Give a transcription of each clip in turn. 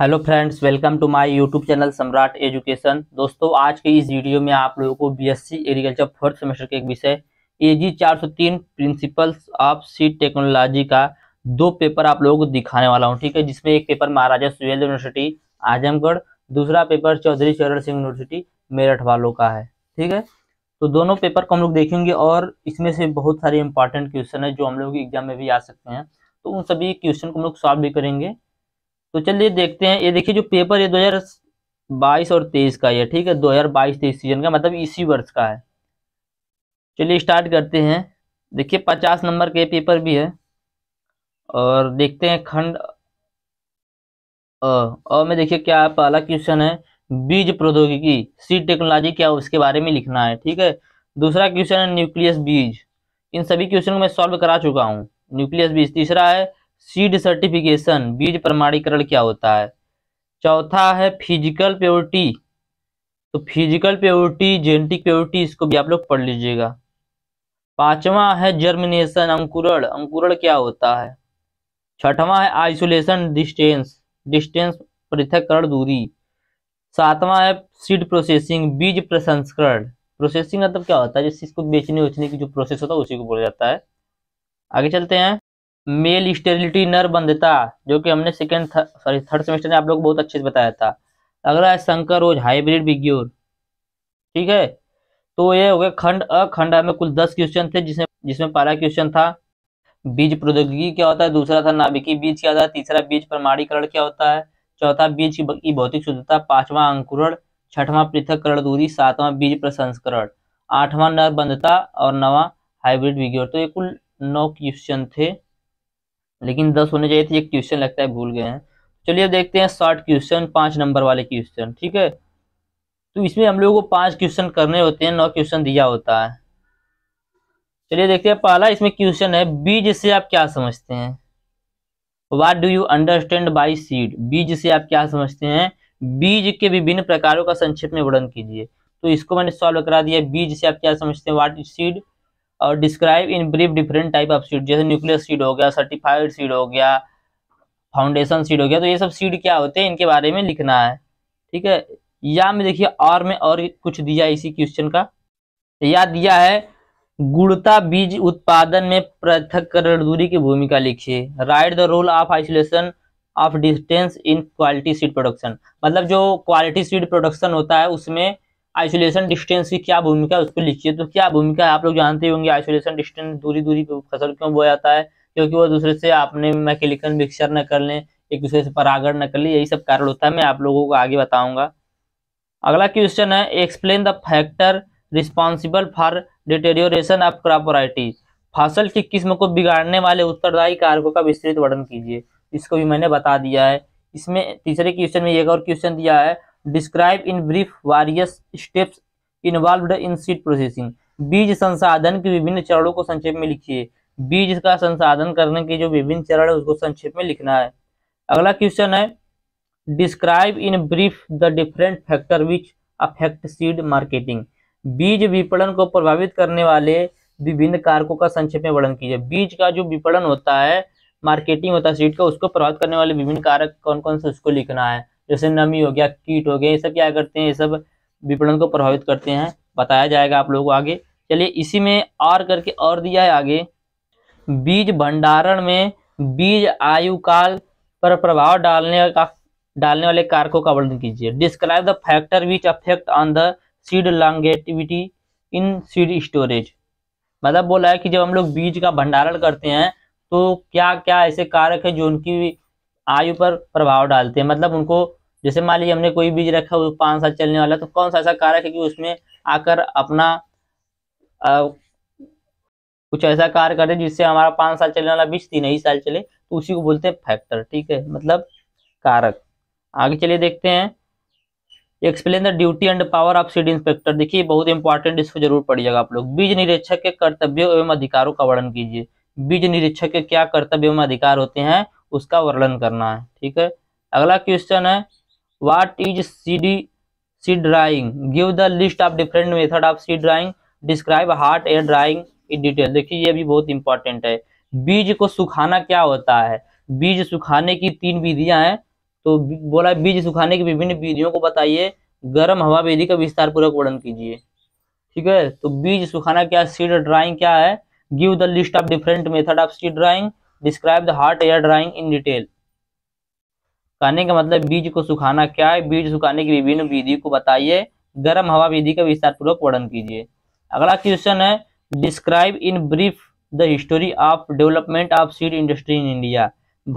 hello friends welcome to my YouTube channel Samrat education दोस्तों आज के इस वीडियो में आप लोगों को बीएससी एग्रीकल्चर फोर्थ सेमेस्टर के एक विषय AG 403 principles of seed technology का दो पेपर आप लोगों को दिखाने वाला हूं ठीक है जिसमें एक पेपर महाराजा सुहेल यूनिवर्सिटी आजमगढ़ दूसरा पेपर चौधरी चरण सिंह यूनिवर्सिटी मेरठ वालों का है ठीक है तो दोनों पेपर को हम लोग देखेंगे और इसमें से बहुत सारे इंपॉर्टेंट क्वेश्चन है जो हम लोग एग्जाम में भी आ सकते हैं तो उन सभी क्वेश्चन को हम लोग सॉल्व भी करेंगे तो चलिए देखते हैं ये देखिए जो पेपर है दो हजार बाईस और तेईस का है ठीक है दो हजार बाईस तेईस सीजन का मतलब इसी वर्ष का है चलिए स्टार्ट करते हैं देखिए पचास नंबर के पेपर भी है और देखते हैं खंड और में देखिए क्या पहला क्वेश्चन है बीज प्रौद्योगिकी सी टेक्नोलॉजी क्या उसके बारे में लिखना है ठीक है दूसरा क्वेश्चन है न्यूक्लियस बीज इन सभी क्वेश्चन को मैं सॉल्व करा चुका हूँ न्यूक्लियस बीज तीसरा है सीड सर्टिफिकेशन बीज प्रमाणीकरण क्या होता है चौथा है फिजिकल प्योरिटी तो फिजिकल प्योरिटी जेनेटिक प्योरिटी इसको भी आप लोग पढ़ लीजिएगा पांचवा है जर्मिनेशन अंकुरण अंकुरण क्या होता है छठवां है आइसोलेशन डिस्टेंस डिस्टेंस पृथककरण दूरी सातवां है सीड प्रोसेसिंग बीज प्रसंस्करण प्रोसेसिंग मतलब क्या होता है जैसे इसको बेचने उचने की जो प्रोसेस होता है उसी को बोला जाता है आगे चलते हैं मेल स्टेरिलिटी नर बंधता जो कि हमने सेकेंड सॉरी थर्ड सेमेस्टर में आप लोग बहुत अच्छे से बताया था अगला है शंकर रोज हाइब्रिड बिग्योर ठीक है तो ये हो गया खंड अखंड में कुल दस क्वेश्चन थे जिसमें जिसमें पहला क्वेश्चन था बीज प्रौद्योगिकी क्या होता है दूसरा था नाभिकीय बीज क्या होता है तीसरा बीज प्रमाणीकरण क्या होता है चौथा बीज की भौतिक शुद्धता पांचवा अंकुरण छठवां पृथककरण दूरी सातवां बीज प्रसंस्करण आठवां नरबंधता और नवा हाइब्रिड विग्योर तो ये कुल नौ क्वेश्चन थे लेकिन दस होने चाहिए थे एक क्वेश्चन लगता है भूल गए हैं चलिए देखते हैं शॉर्ट क्वेश्चन पाँच नंबर वाले क्वेश्चन ठीक है तो इसमें हम लोगों को पाँच क्वेश्चन करने होते हैं नौ क्वेश्चन दिया होता है चलिए देखते हैं पहला इसमें क्वेश्चन है बीज से आप क्या समझते हैं what do you understand by seed बीज से आप क्या समझते हैं बीज के विभिन्न प्रकारों का संक्षेप में वर्णन कीजिए तो इसको मैंने सॉल्व करा दिया बीज से आप क्या समझते हैं वाट सीड और describe in brief different type of seed जैसे न्यूक्लियर सीड हो गया सर्टिफाइड सीड हो गया फाउंडेशन सीड हो गया तो ये सब सीड क्या होते हैं इनके बारे में लिखना है ठीक है या में देखिए और में और कुछ दिया इसी क्वेश्चन का या दिया है गुणता बीज उत्पादन में पृथककरण दूरी की भूमिका लिखिए write the role of isolation of distance in quality seed production मतलब जो क्वालिटी सीड प्रोडक्शन होता है उसमें आइसोलेशन डिस्टेंस की क्या भूमिका है उसको लिखिए तो क्या भूमिका है आप लोग जानते होंगे आइसोलेशन डिस्टेंस दूरी दूरी पर फसल क्यों बोया जाता है क्योंकि वो दूसरे से आपने मैकेलिकन मिक्सचर न कर लें एक दूसरे से परागण न कर लें यही सब कारण होता है मैं आप लोगों को आगे बताऊंगा अगला क्वेश्चन है explain the factor responsible for deterioration of crop variety फसल की किस्म को बिगाड़ने वाले उत्तरदायी कारकों का विस्तृत वर्णन कीजिए इसको भी मैंने बता दिया है इसमें तीसरे क्वेश्चन में एक और क्वेश्चन दिया है describe in brief various steps involve in seed processing बीज संसाधन के विभिन्न चरणों को संक्षेप में लिखिए बीज का संसाधन करने के जो विभिन्न चरण है उसको संक्षेप में लिखना है अगला क्वेश्चन है describe in brief the different factor which affect seed marketing बीज विपणन को प्रभावित करने वाले विभिन्न कारकों का संक्षेप में वर्णन कीजिए बीज का जो विपणन होता है मार्केटिंग होता है सीड का उसको प्रभावित करने वाले विभिन्न कारक कौन कौन से उसको लिखना है जैसे नमी हो गया कीट हो गया ये सब क्या करते हैं ये सब विपणन को प्रभावित करते हैं बताया जाएगा आप लोगों को आगे चलिए इसी में और करके और दिया है आगे बीज भंडारण में बीज आयुकाल पर प्रभाव डालने का डालने वाले कारकों का वर्णन कीजिए describe the factor which affect on the seed longevity in seed storage मतलब बोला है कि जब हम लोग बीज का भंडारण करते हैं तो क्या क्या ऐसे कारक है जो उनकी आयु पर प्रभाव डालते हैं मतलब उनको जैसे मान लीजिए हमने कोई बीज रखा हुआ पाँच साल चलने वाला तो कौन सा ऐसा कारक है कि उसमें आकर अपना आ, कुछ ऐसा कार्य करे जिससे हमारा पाँच साल चलने वाला बीज तीन ही साल चले तो उसी को बोलते हैं फैक्टर ठीक है मतलब कारक आगे चलिए देखते हैं explain the duty and power of seed inspector देखिए बहुत इंपॉर्टेंट इसको जरूर पड़िएगा आप लोग बीज निरीक्षक के कर्तव्यों एवं अधिकारों का वर्णन कीजिए बीज निरीक्षक के क्या कर्तव्य एवं अधिकार होते हैं उसका वर्णन करना है ठीक है अगला क्वेश्चन है what is seed seed drying give the list of different method of seed drying describe hot air drying in detail देखिए ये भी बहुत इंपॉर्टेंट है बीज को सुखाना क्या होता है बीज सुखाने की तीन विधियां हैं तो बोला बीज सुखाने की विभिन्न विधियों को बताइए गर्म हवा विधि का विस्तार पूर्वक वर्णन कीजिए ठीक है तो बीज सुखाना क्या सीड ड्राइंग क्या है give the list of different method of seed drying describe the hot air drying in detail कहने का मतलब बीज को सुखाना क्या है बीज सुखाने की विभिन्न विधि को बताइए गर्म हवा विधि का विस्तार पूर्वक वर्णन कीजिए अगला क्वेश्चन है describe in brief the history of development of seed industry in India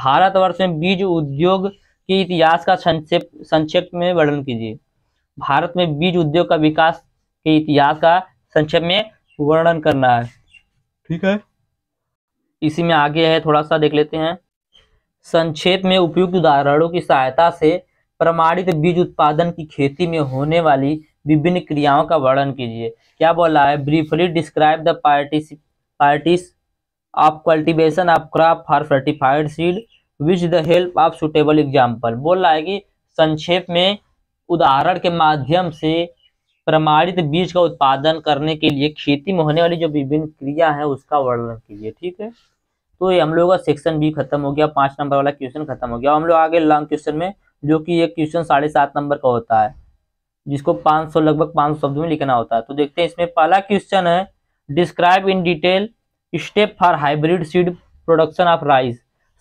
भारतवर्ष में बीज उद्योग के इतिहास का संक्षेप संक्षेप में वर्णन कीजिए भारत में बीज उद्योग का विकास के इतिहास का संक्षेप में वर्णन करना है ठीक है इसी में आगे है थोड़ा सा देख लेते हैं संक्षेप में उपयुक्त उदाहरणों की सहायता से प्रमाणित बीज उत्पादन की खेती में होने वाली विभिन्न क्रियाओं का वर्णन कीजिए क्या बोला है briefly describe the practice practice of cultivation of crop for certified seed which the help of suitable example बोल रहा है कि संक्षेप में उदाहरण के माध्यम से प्रमाणित बीज का उत्पादन करने के लिए खेती में होने वाली जो विभिन्न क्रिया है उसका वर्णन कीजिए ठीक है तो ये हम लोगों का सेक्शन बी खत्म हो गया पांच नंबर वाला क्वेश्चन खत्म हो गया हम लोग आगे लॉन्ग क्वेश्चन में जो कि ये क्वेश्चन साढ़े सात नंबर का होता है जिसको 500 लगभग 500 शब्दों में लिखना होता है तो देखते हैं इसमें पहला क्वेश्चन है describe in detail step for hybrid seed production of rice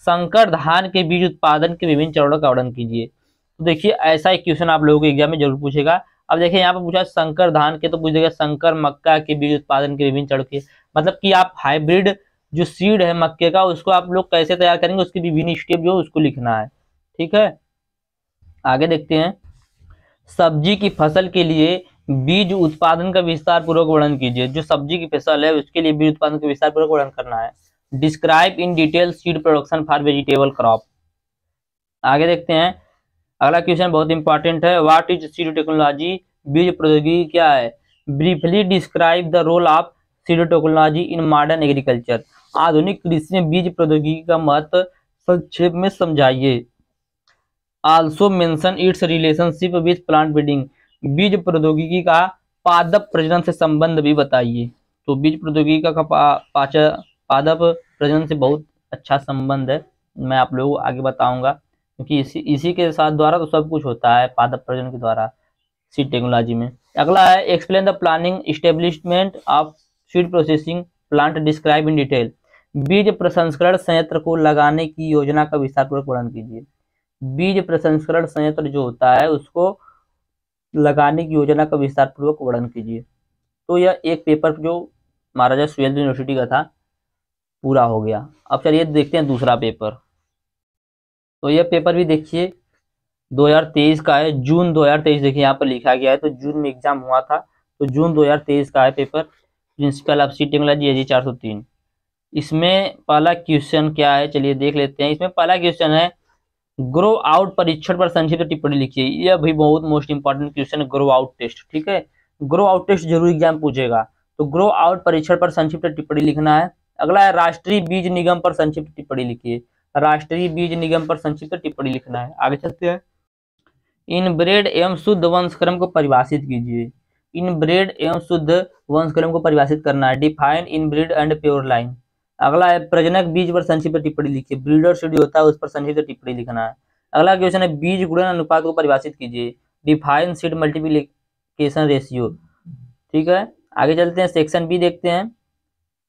संकर धान के बीज उत्पादन के विभिन्न चरणों का वर्णन कीजिए तो देखिए ऐसा एक क्वेश्चन आप लोगों के एग्जाम में जरूर पूछेगा अब देखिए यहाँ पर पूछा संकर धान के तो पूछ देगा संकर मक्का के बीज उत्पादन के विभिन्न चरण के मतलब कि आप हाइब्रिड जो सीड है मक्के का उसको आप लोग कैसे तैयार करेंगे उसके विभिन्न स्टेप जो उसको लिखना है ठीक है आगे देखते हैं सब्जी की फसल के लिए बीज उत्पादन का विस्तार पूर्वक वर्णन कीजिए जो सब्जी की फसल है उसके लिए बीज उत्पादन का विस्तार पूर्वक वर्णन करना है describe in detail seed production for vegetable crop आगे देखते हैं अगला क्वेश्चन बहुत इंपॉर्टेंट है व्हाट इज सीड टेक्नोलॉजी बीज प्रौद्योगिकी क्या है briefly describe the role of seed technology in modern agriculture आधुनिक कृषि में बीज प्रौद्योगिकी का महत्व संक्षेप में समझाइए also mention its relationship with plant breeding बीज प्रौद्योगिकी का पादप प्रजनन से संबंध भी बताइए तो बीज प्रौद्योगिकी का पा, पादप प्रजनन से बहुत अच्छा संबंध है मैं आप लोगों को आगे बताऊंगा क्योंकि इसी इसी के साथ द्वारा तो सब कुछ होता है पादप प्रजनन के द्वारा सीड टेक्नोलॉजी में अगला है explain the planning establishment of seed processing plant describe in detail बीज प्रसंस्करण संयंत्र को लगाने की योजना का विस्तारपूर्वक वर्णन कीजिए बीज प्रसंस्करण संयंत्र जो होता है उसको लगाने की योजना का विस्तारपूर्वक वर्णन कीजिए तो यह एक पेपर जो महाराजा सुहेल यूनिवर्सिटी का था पूरा हो गया अब चलिए देखते हैं दूसरा पेपर तो यह पेपर भी देखिए 2023 का है जून 2023 देखिए यहाँ पर लिखा गया है तो जून में एग्जाम हुआ था तो जून 2023 का है paper principle of seed technology सौ तीन इसमें पहला क्वेश्चन क्या है चलिए देख लेते हैं इसमें पहला क्वेश्चन है ग्रो आउट परीक्षण पर संक्षिप्त टिप्पणी लिखिए यह भी बहुत मोस्ट इंपॉर्टेंट क्वेश्चन है ग्रो आउट टेस्ट ठीक है ग्रो आउट टेस्ट जरूर एग्जाम पूछेगा तो ग्रो आउट परीक्षण पर संक्षिप्त टिप्पणी लिखना है अगला है राष्ट्रीय बीज निगम पर संक्षिप्त टिप्पणी लिखिए राष्ट्रीय बीज निगम पर संक्षिप्त टिप्पणी लिखना है आगे चलते हैं इन ब्रेड एवं शुद्ध वंशक्रम को परिभाषित कीजिए इन ब्रेड एवं शुद्ध वंशक्रम को परिभाषित करना है define inbred and pure line अगला है प्रजनक बीज पर संक्षिप्त टिप्पणी लिखिए ब्रीडर सीड होता है उस पर संक्षिप्त टिप्पणी लिखना है अगला क्वेश्चन है बीज गुणन अनुपात को परिभाषित कीजिए डिफाइन सीड मल्टीप्लीकेशन रेशियो ठीक है आगे चलते हैं सेक्शन बी देखते हैं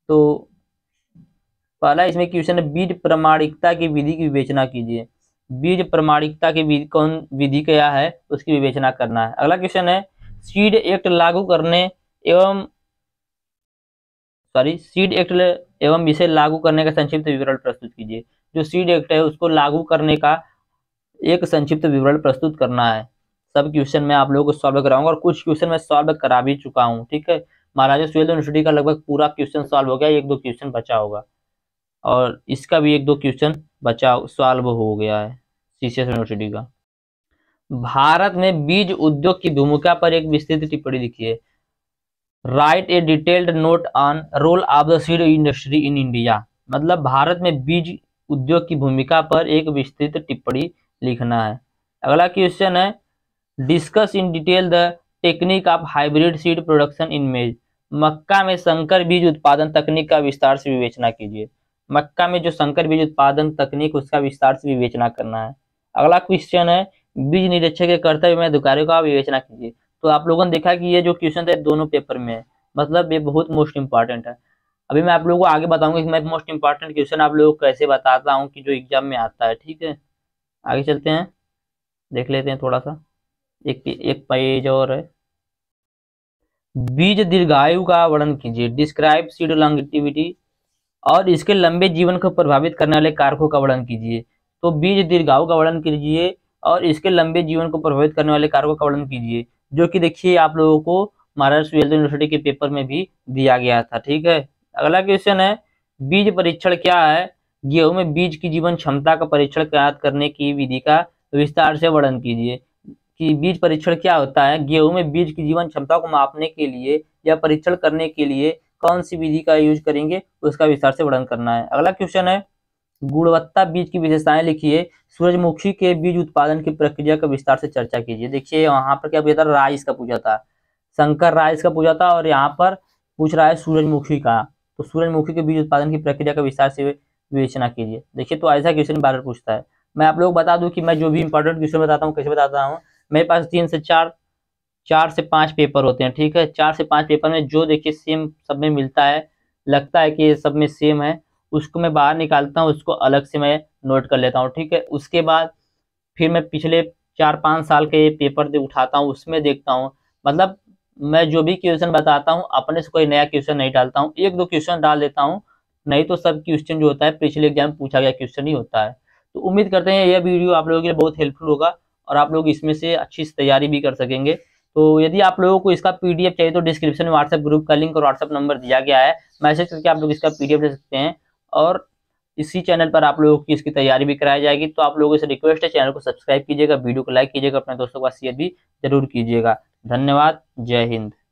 तो पहला इसमें क्वेश्चन है बीज प्रमाणिकता की विधि की विवेचना कीजिए बीज प्रमाणिकता की विधि कौन विधि क्या है उसकी विवेचना करना है अगला क्वेश्चन है सीड एक्ट लागू करने एवं सॉरी सीड एक्ट एवं इसे लागू करने का संक्षिप्त विवरण प्रस्तुत कीजिए जो सीड एक्ट है उसको लागू करने का एक संक्षिप्त विवरण प्रस्तुत करना है सब क्वेश्चन में आप लोगों को सॉल्व कराऊंगा और कुछ क्वेश्चन में सॉल्व करा भी चुका हूँ ठीक है महाराजा सुहेल यूनिवर्सिटी का लगभग पूरा क्वेश्चन सॉल्व हो गया एक दो क्वेश्चन बचा होगा और इसका भी एक दो क्वेश्चन बचा सॉल्व हो गया है सीसीएस यूनिवर्सिटी का भारत में बीज उद्योग की भूमिका पर एक विस्तृत टिप्पणी लिखी है write a detailed note on role of the seed industry in India मतलब भारत में बीज उद्योग की भूमिका पर एक विस्तृत टिप्पणी लिखना है अगला क्वेश्चन है discuss in detail the technique of hybrid seed production in maize मक्का में संकर बीज उत्पादन तकनीक का विस्तार से विवेचना कीजिए मक्का में जो संकर बीज उत्पादन तकनीक उसका विस्तार से विवेचना करना है अगला क्वेश्चन है बीज निरीक्षक के कर्तव्य में अधिकारियों का विवेचना कीजिए तो आप लोगों ने देखा कि ये जो क्वेश्चन थे दोनों पेपर में है मतलब ये बहुत मोस्ट इंपॉर्टेंट है अभी मैं आप लोगों को आगे बताऊंगा कि मैं मोस्ट इम्पॉर्टेंट क्वेश्चन आप लोगों को कैसे बताता हूँ कि जो एग्जाम में आता है ठीक है आगे चलते हैं देख लेते हैं थोड़ा सा एक एक पेज और है बीज दीर्घायु का वर्णन कीजिए डिस्क्राइब सीड एक्टिविटी और इसके लंबे जीवन को प्रभावित करने वाले कारकों का वर्णन कीजिए तो बीज दीर्घायु का वर्णन कीजिए और इसके लंबे जीवन को प्रभावित करने वाले कारकों का वर्णन कीजिए जो कि देखिए आप लोगों को महाराष्ट्र यूनिवर्सिटी के पेपर में भी दिया गया था ठीक है अगला क्वेश्चन है बीज परीक्षण क्या है गेहूं में बीज की जीवन क्षमता का परीक्षण करने की विधि का विस्तार से वर्णन कीजिए कि बीज परीक्षण क्या होता है गेहूं में बीज की जीवन क्षमता को मापने के लिए या परीक्षण करने के लिए कौन सी विधि का यूज करेंगे उसका विस्तार से वर्णन करना है अगला क्वेश्चन है गुणवत्ता बीज की विशेषताएं लिखिए सूरजमुखी के बीज उत्पादन की प्रक्रिया का विस्तार से चर्चा कीजिए देखिए यहाँ पर क्या पूछा था राइस का पूछा था शंकर राइस का पूछा था और यहाँ पर पूछ रहा है सूरजमुखी का तो सूरजमुखी के बीज उत्पादन की प्रक्रिया का विस्तार से विवेचना कीजिए देखिए तो ऐसा क्वेश्चन बार बार पूछता है मैं आप लोग बता दूं कि मैं जो भी इंपॉर्टेंट क्वेश्चन बताता हूँ कैसे बताता हूँ मेरे पास तीन से चार चार से पांच पेपर होते हैं ठीक है चार से पांच पेपर में जो देखिए सेम सब में मिलता है लगता है कि सब में सेम है उसको मैं बाहर निकालता हूँ उसको अलग से मैं नोट कर लेता हूँ ठीक है उसके बाद फिर मैं पिछले चार पाँच साल के पेपर उठाता हूँ उसमें देखता हूँ मतलब मैं जो भी क्वेश्चन बताता हूँ अपने से कोई नया क्वेश्चन नहीं डालता हूँ एक दो क्वेश्चन डाल देता हूँ नहीं तो सब क्वेश्चन जो होता है पिछले एग्जाम में पूछा गया क्वेश्चन ही होता है तो उम्मीद करते हैं यह वीडियो आप लोगों के लिए बहुत हेल्पफुल होगा और आप लोग इसमें से अच्छी तैयारी भी कर सकेंगे तो यदि आप लोगों को इसका पीडीएफ चाहिए तो डिस्क्रिप्शन में व्हाट्सएप ग्रुप का लिंक और व्हाट्सएप नंबर दिया गया है मैसेज करके आप लोग इसका पीडीएफ ले सकते हैं और इसी चैनल पर आप लोगों की इसकी तैयारी भी कराई जाएगी तो आप लोगों से रिक्वेस्ट है चैनल को सब्सक्राइब कीजिएगा वीडियो को लाइक कीजिएगा अपने दोस्तों का शेयर भी जरूर कीजिएगा धन्यवाद जय हिंद